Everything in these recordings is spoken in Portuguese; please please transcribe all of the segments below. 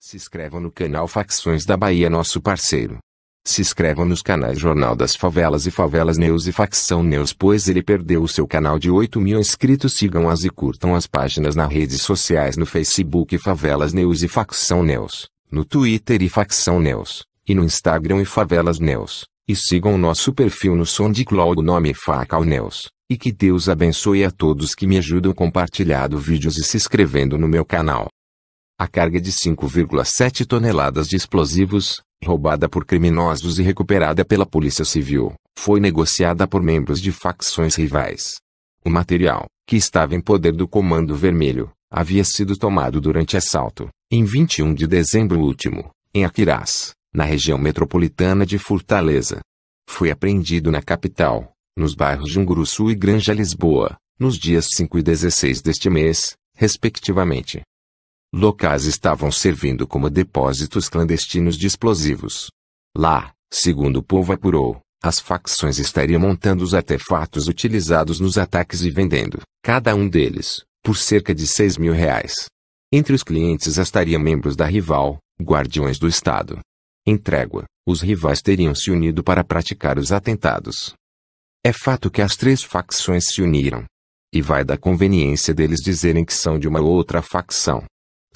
Se inscrevam no canal Facções da Bahia, nosso parceiro. Se inscrevam nos canais Jornal das Favelas e Favelas News e Facção News, pois ele perdeu o seu canal de 8 mil inscritos. Sigam-as e curtam as páginas nas redes sociais no Facebook Favelas News e Facção News, no Twitter e Facção News, e no Instagram e Favelas News. E sigam o nosso perfil no SoundCloud, o nome é Facal News. E que Deus abençoe a todos que me ajudam compartilhando vídeos e se inscrevendo no meu canal. A carga de 5,7 toneladas de explosivos, roubada por criminosos e recuperada pela Polícia Civil, foi negociada por membros de facções rivais. O material, que estava em poder do Comando Vermelho, havia sido tomado durante assalto, em 21 de dezembro último, em Aquiraz, na região metropolitana de Fortaleza. Foi apreendido na capital, nos bairros Junguruçu e Granja Lisboa, nos dias 5 e 16 deste mês, respectivamente locais estavam servindo como depósitos clandestinos de explosivos. Lá, segundo o povo apurou, as facções estariam montando os artefatos utilizados nos ataques e vendendo, cada um deles, por cerca de 6 mil reais. Entre os clientes estariam membros da rival, guardiões do Estado. Em trégua, os rivais teriam se unido para praticar os atentados. É fato que as três facções se uniram. E vai da conveniência deles dizerem que são de uma ou outra facção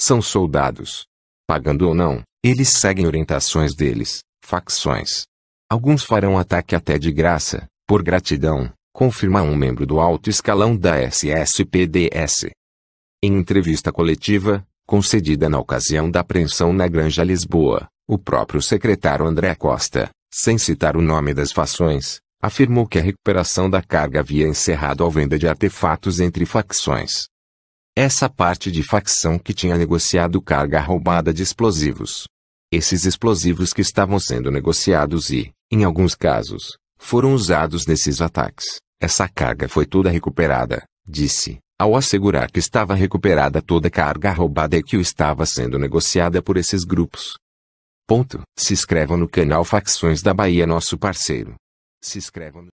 são soldados. Pagando ou não, eles seguem orientações deles, facções. Alguns farão ataque até de graça, por gratidão, confirma um membro do alto escalão da SSPDS. Em entrevista coletiva, concedida na ocasião da apreensão na Granja Lisboa, o próprio secretário André Costa, sem citar o nome das fações, afirmou que a recuperação da carga havia encerrado a venda de artefatos entre facções essa parte de facção que tinha negociado carga roubada de explosivos. Esses explosivos que estavam sendo negociados e, em alguns casos, foram usados nesses ataques. Essa carga foi toda recuperada, disse, ao assegurar que estava recuperada toda a carga roubada e que o estava sendo negociada por esses grupos. Ponto. Se inscrevam no canal Facções da Bahia, nosso parceiro. Se inscrevam no...